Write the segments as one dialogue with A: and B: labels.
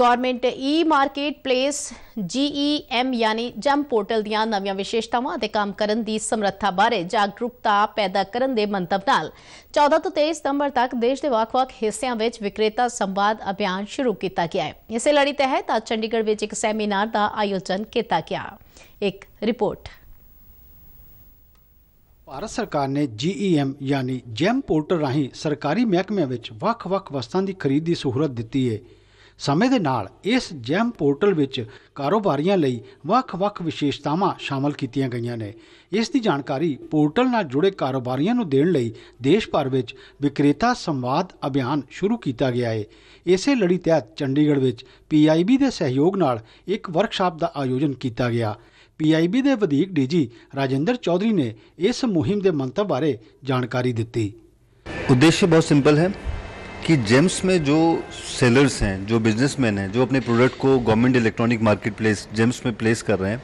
A: government e marketplace GEM ਯਾਨੀ GeM portal ਦੀਆਂ ਨਵੀਆਂ ਵਿਸ਼ੇਸ਼ਤਾਵਾਂ ਅਤੇ ਕੰਮ ਕਰਨ ਦੀ ਸਮਰੱਥਾ ਬਾਰੇ ਜਾਗਰੂਕਤਾ ਪੈਦਾ ਕਰਨ ਦੇ ਮੰਤਵ ਨਾਲ 14 ਤੋਂ 23 ਸਤੰਬਰ ਤੱਕ ਦੇਸ਼ ਦੇ ਵੱਖ-ਵੱਖ ਹਿੱਸਿਆਂ ਵਿੱਚ ਵਿਕਰੇਤਾ ਸੰਵਾਦ ਅਭਿਆਨ ਸ਼ੁਰੂ ਕੀਤਾ ਗਿਆ ਹੈ ਇਸੇ ਲੜੀ ਤਹਿਤ ਅੱਜ ਚੰਡੀਗੜ੍ਹ ਵਿੱਚ ਇੱਕ ਸੈਮੀਨਾਰ ਦਾ ਆਯੋਜਨ ਕੀਤਾ ਗਿਆ ਇੱਕ ਰਿਪੋਰਟ
B: ਭਾਰਤ ਸਰਕਾਰ ਨੇ ਜੀਈਐਮ e ਯਾਨੀ ਜੈਮ ਪੋਰਟਲ ਰਾਹੀਂ ਸਰਕਾਰੀ ਮਹਿਕਮਿਆਂ ਵਿੱਚ ਵੱਖ-ਵੱਖ ਵਸਤਾਂ ਦੀ ਖਰੀਦ ਦੀ ਸਹੂਲਤ ਦਿੱਤੀ ਹੈ ਸਮੇਂ ਦੇ ਨਾਲ ਇਸ ਜੈਮ ਪੋਰਟਲ ਵਿੱਚ ਕਾਰੋਬਾਰੀਆਂ ਲਈ ਵੱਖ-ਵੱਖ ਵਿਸ਼ੇਸ਼ਤਾਵਾਂ ਸ਼ਾਮਲ ਕੀਤੀਆਂ ਗਈਆਂ ਨੇ ਇਸ ਦੀ ਜਾਣਕਾਰੀ ਪੋਰਟਲ ਨਾਲ ਜੁੜੇ ਕਾਰੋਬਾਰੀਆਂ ਨੂੰ ਦੇਣ ਲਈ ਦੇਸ਼ ਭਰ ਵਿੱਚ ਵਿਕਰੇਤਾ ਸੰਵਾਦ ਅਭਿਆਨ ਸ਼ੁਰੂ ਕੀਤਾ ਗਿਆ ਹੈ ਇਸੇ ਲੜੀ ਤਹਿਤ ਚੰਡੀਗੜ੍ਹ ਵਿੱਚ ਪੀਆਈਬੀ ਦੇ ਸਹਿਯੋਗ ਨਾਲ ਇੱਕ ਵਰਕਸ਼ਾਪ ਦਾ ਆਯੋਜਨ ਕੀਤਾ ਗਿਆ ਪੀਆਈਬੀ ਦੇ ਵਧੀਕ ਡੀਜੀ ਰਾਜਿੰਦਰ ਚੌਧਰੀ ਨੇ ਇਸ ਮੁਹਿੰਮ ਦੇ ਮੰਤਵ ਬਾਰੇ ਜਾਣਕਾਰੀ ਦਿੱਤੀ
C: ਉਦੇਸ਼ ਬਹੁਤ ਸਿੰਪਲ ਹੈ कि जेम्स में जो सेलर्स हैं जो बिजनेसमैन हैं जो अपने प्रोडक्ट को government electronic marketplace GeMs में प्लेस कर रहे हैं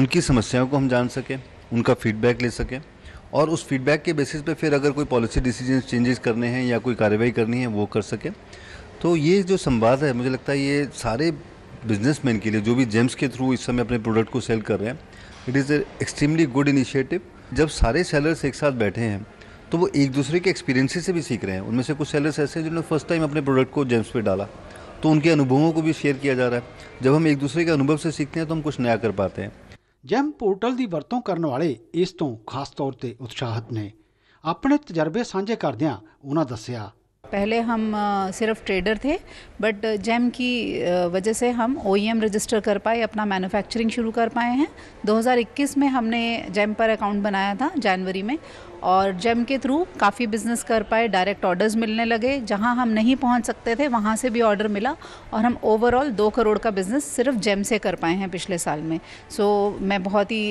C: उनकी समस्याओं को हम जान सकें उनका फीडबैक ले सकें और उस फीडबैक के बेसिस पे फिर अगर कोई पॉलिसी डिसीजन चेंजेस करने हैं या कोई कार्रवाई करनी है वो कर सकें तो ये जो संवाद है मुझे लगता है ये सारे बिजनेसमैन के लिए जो भी जेम्स के थ्रू इस समय अपने प्रोडक्ट को सेल कर रहे हैं it is extremely good initiative जब सारे सेलर्स एक साथ बैठे हैं तो वो एक दूसरे के एक्सपीरियंसेस से भी सीख रहे हैं उनमें से कुछ सेलर्स ऐसे हैं जिन्होंने फर्स्ट टाइम अपने प्रोडक्ट को जेम्स पे डाला तो उनके अनुभवों को भी शेयर किया जा रहा है जब हम एक दूसरे के अनुभव से सीखते हैं तो हम कुछ नया कर पाते हैं जैम
B: पोर्टल की वरतों करने वाले इस ਤੋਂ खास तौर पर उत्साहित ने अपने तजर्बे ਸਾਂਝੇ करद उन्होंने दसिया
D: पहले हम सिर्फ ट्रेडर थे बट जेम की वजह से हम ओ रजिस्टर e कर पाए अपना मैन्युफैक्चरिंग शुरू कर पाए हैं 2021 में हमने जेम पर अकाउंट बनाया था जनवरी में और जेम के थ्रू काफ़ी बिजनेस कर पाए डायरेक्ट ऑर्डर्स मिलने लगे जहां हम नहीं पहुंच सकते थे वहां से भी ऑर्डर मिला और हम ओवरऑल दो करोड़ का बिजनेस सिर्फ जेम से कर पाए हैं पिछले साल में सो so, मैं बहुत ही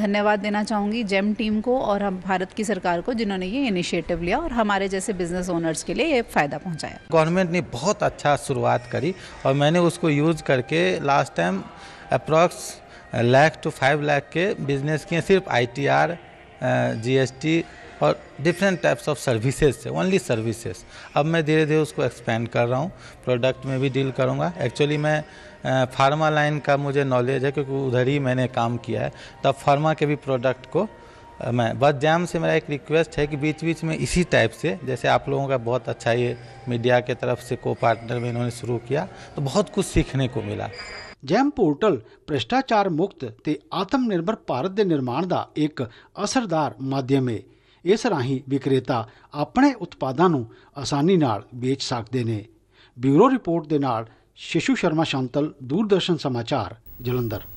D: धन्यवाद देना चाहूँगी जेम टीम को और हम भारत की सरकार को जिन्होंने ये इनिशिएटिव लिया और हमारे जैसे बिजनेस ओनर्स के लिए ये फ़ायदा पहुँचाया
E: गवर्नमेंट ने बहुत अच्छा शुरुआत करी और मैंने उसको यूज़ करके last time approx lakh two five lakh के बिजनेस किए सिर्फ आईटीआर जीएसटी और डिफरेंट टाइप्स ऑफ सर्विसेज से ओनली सर्विसेज अब मैं धीरे धीरे उसको एक्सपेंड कर रहा हूँ प्रोडक्ट में भी डील करूँगा एक्चुअली मैं फार्मा लाइन का मुझे नॉलेज है क्योंकि उधर ही मैंने काम किया है तब फार्मा के भी प्रोडक्ट को मैं बस जैम से मेरा एक रिक्वेस्ट है कि बीच बीच में इसी टाइप से जैसे आप लोगों का बहुत अच्छा ये मीडिया के तरफ से को पार्टनर में इन्होंने शुरू किया तो बहुत कुछ सीखने को मिला जैम पोर्टल भ्रष्टाचार मुक्त ते आत्मनिर्भर
B: भारत के निर्माण का एक असरदार माध्यम है इस राही विक्रेता अपने उत्पादों को आसानी बेच सकते हैं ब्यूरो रिपोर्ट के नाल शिशु शर्मा शांतल दूरदर्शन समाचार जलंधर